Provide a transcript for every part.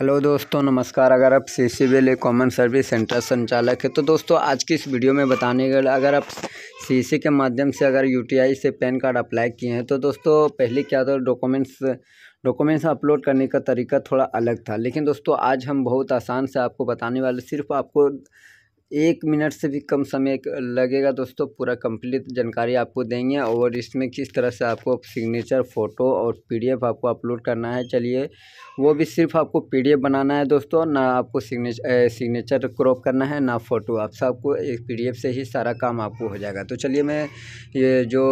hello दोस्तों नमस्कार अगर आप C C B common service centre संचालक है तो दोस्तों आज की इस वीडियो में बताने के अगर आप सी के माध्यम से अगर यूटीआई से पैन कार्ड अप्लाई किए हैं तो दोस्तों पहले क्या था डॉक्यूमेंट्स डॉक्यूमेंट्स अपलोड करने का तरीका थोड़ा अलग था लेकिन दोस्तों आज हम बहुत आसान से आपको बताने वाले सिर्फ आपको एक मिनट से भी कम समय लगेगा दोस्तों पूरा कंप्लीट जानकारी आपको देंगे और इसमें किस तरह से आपको सिग्नेचर फ़ोटो और पीडीएफ आपको अपलोड करना है चलिए वो भी सिर्फ आपको पीडीएफ बनाना है दोस्तों ना आपको सिग्नेचर सिग्नेचर क्रॉप करना है ना फ़ोटो आप सबको एक पीडीएफ से ही सारा काम आपको हो जाएगा तो चलिए मैं ये जो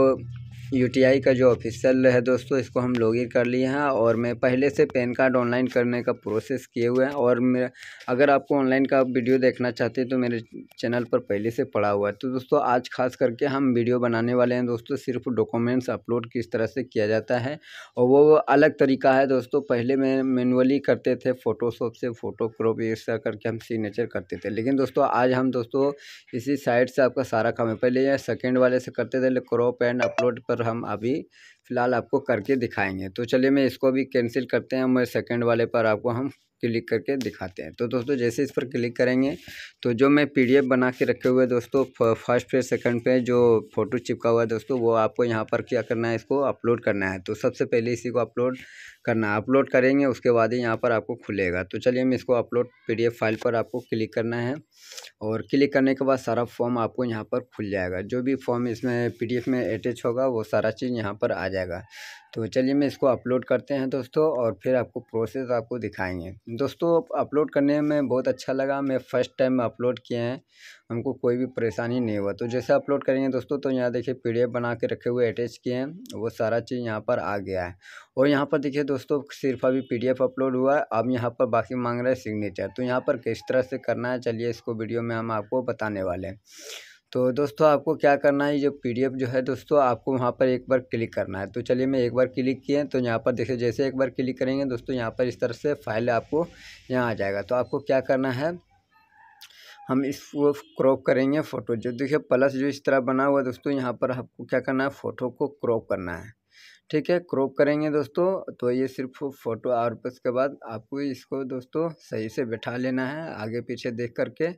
यूटीआई का जो ऑफिशियल है दोस्तों इसको हम लॉग इन कर लिए हैं और मैं पहले से पैन कार्ड ऑनलाइन करने का प्रोसेस किए हुए हैं और मेरा अगर आपको ऑनलाइन का वीडियो देखना चाहते हैं तो मेरे चैनल पर पहले से पड़ा हुआ है तो दोस्तों आज खास करके हम वीडियो बनाने वाले हैं दोस्तों सिर्फ डॉक्यूमेंट्स अपलोड किस तरह से किया जाता है और वो अलग तरीका है दोस्तों पहले मैं मैनुअली करते थे फ़ोटोशॉप से फ़ोटो क्रॉप ऐसा करके हम सिग्नेचर करते थे लेकिन दोस्तों आज हम दोस्तों इसी साइड से आपका सारा काम है पहले सेकेंड वाले से करते थे क्रॉप एंड अपलोड पर हम अभी फ़िलहाल आपको करके दिखाएंगे तो चलिए मैं इसको भी कैंसिल करते हैं मैं सेकंड वाले पर आपको हम क्लिक करके दिखाते हैं तो दोस्तों जैसे इस पर क्लिक करेंगे तो जो मैं पीडीएफ बना के रखे हुए दोस्तों फर्स्ट पेज सेकंड पेज जो फ़ोटो चिपका हुआ है दोस्तों वो आपको यहाँ पर क्या करना है इसको अपलोड करना है तो सबसे पहले इसी को अपलोड करना है अपलोड करेंगे उसके बाद ही यहाँ पर आपको खुलेगा तो चलिए मैं इसको अपलोड पी फाइल पर आपको क्लिक करना है और क्लिक करने के बाद सारा फॉर्म आपको यहाँ पर खुल जाएगा जो भी फॉर्म इसमें पी में अटैच होगा वो सारा चीज़ यहाँ पर आ जाएगा जाएगा तो चलिए मैं इसको अपलोड करते हैं दोस्तों और फिर आपको प्रोसेस आपको दिखाएंगे दोस्तों अपलोड करने में बहुत अच्छा लगा मैं फ़र्स्ट टाइम अपलोड किए हैं हमको कोई भी परेशानी नहीं हुआ तो जैसे अपलोड करेंगे दोस्तों तो यहाँ देखिए पी बना के रखे हुए अटैच किए हैं वो सारा चीज़ यहाँ पर आ गया है और यहाँ पर देखिए दोस्तों सिर्फ अभी पी अपलोड हुआ है अब यहाँ पर बाकी मांग रहे हैं सिग्नेचर तो यहाँ पर किस तरह से करना है चलिए इसको वीडियो में हम आपको बताने वाले हैं तो दोस्तों आपको क्या करना है ये पी जो है दोस्तों आपको वहाँ पर एक बार क्लिक करना है तो चलिए मैं एक बार क्लिक किए तो यहाँ पर देखिए जैसे एक बार क्लिक करेंगे दोस्तों यहाँ पर इस तरह से फाइल आपको यहाँ आ जाएगा तो आपको क्या करना है हम इस वो क्रॉप करेंगे फ़ोटो जो देखिए प्लस जो इस तरह बना हुआ दोस्तों यहाँ पर आपको क्या करना है फ़ोटो को क्रॉप करना है ठीक है क्रॉप करेंगे दोस्तों तो ये सिर्फ फ़ोटो और उसके बाद आपको इसको दोस्तों सही से बैठा लेना है आगे पीछे देख करके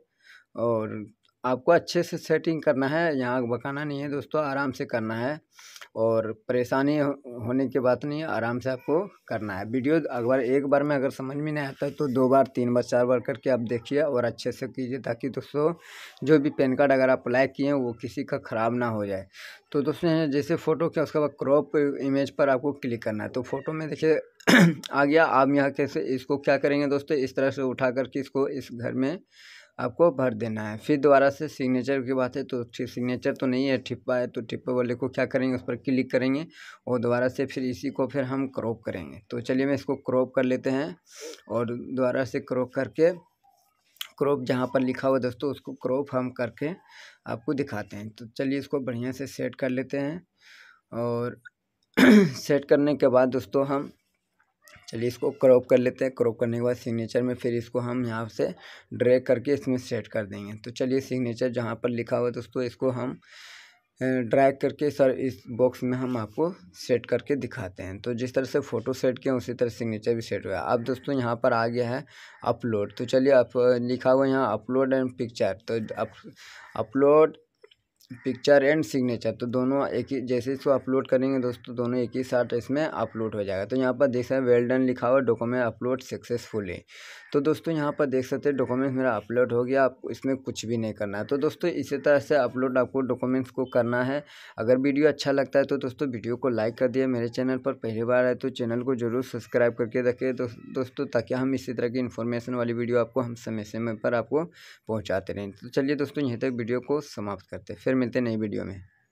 और आपको अच्छे से सेटिंग करना है यहाँ बकाना नहीं है दोस्तों आराम से करना है और परेशानी होने की बात नहीं है आराम से आपको करना है वीडियो अगर एक बार में अगर समझ में नहीं आता तो दो बार तीन बार चार बार करके आप देखिए और अच्छे से कीजिए ताकि दोस्तों जो भी पैन कार्ड अगर आप अप्लाई किए हैं वो किसी का ख़राब ना हो जाए तो दोस्तों जैसे फ़ोटो किया उसके बाद क्रॉप इमेज पर आपको क्लिक करना है तो फ़ोटो में देखिए आ गया आप यहाँ कैसे इसको क्या करेंगे दोस्तों इस तरह से उठा करके इसको इस घर में आपको भर देना है फिर दोबारा से सिग्नेचर की बात है तो सिग्नेचर तो नहीं है ठिप्पा है तो ठिप्पा वाले को क्या करेंगे उस पर क्लिक करेंगे और दोबारा से फिर इसी को फिर हम क्रॉप करेंगे तो चलिए मैं इसको क्रॉप कर लेते हैं और दोबारा से क्रॉप करके क्रॉप जहाँ पर लिखा हुआ दोस्तों उसको क्रॉप हम करके आपको दिखाते हैं तो चलिए इसको बढ़िया से सेट कर लेते हैं और सेट करने के बाद दोस्तों हम चलिए इसको क्रॉप कर लेते हैं क्रॉप करने के बाद सिग्नेचर में फिर इसको हम यहाँ से ड्रैग करके इसमें सेट कर देंगे तो चलिए सिग्नेचर जहाँ पर लिखा हुआ दोस्तों इसको हम ड्रैग करके सर इस बॉक्स में हम आपको सेट करके दिखाते हैं तो जिस तरह से फ़ोटो सेट किया उसी तरह सिग्नेचर भी सेट हुआ अब दोस्तों यहाँ पर आ गया है अपलोड तो चलिए अप लिखा हुआ यहाँ अपलोड एंड पिक्चर तो up upload picture and signature तो दोनों एक ही जैसे इसको अपलोड करेंगे दोस्तों दोनों एक ही साथ इसमें अपलोड हो जाएगा तो यहाँ पर देख सकते हैं वेल डन लिखा हुआ डॉक्यूमेंट अपलोड सक्सेसफुल है तो दोस्तों यहाँ पर देख सकते हैं डॉक्यूमेंट्स मेरा अपलोड हो गया आप इसमें कुछ भी नहीं करना है तो दोस्तों इसी तरह से अपलोड आपको डॉक्यूमेंट्स को करना है अगर वीडियो अच्छा लगता है तो दोस्तों वीडियो को लाइक कर दिया मेरे चैनल पर पहली बार आए तो चैनल को जरूर सब्सक्राइब करके रखिए दोस्तों ताकि हम इसी तरह की इन्फॉर्मेशन वाली वीडियो आपको हम समय समय पर आपको पहुँचाते रहें तो चलिए दोस्तों यहीं तक वीडियो को समाप्त करते फिर मिलते हैं नई वीडियो में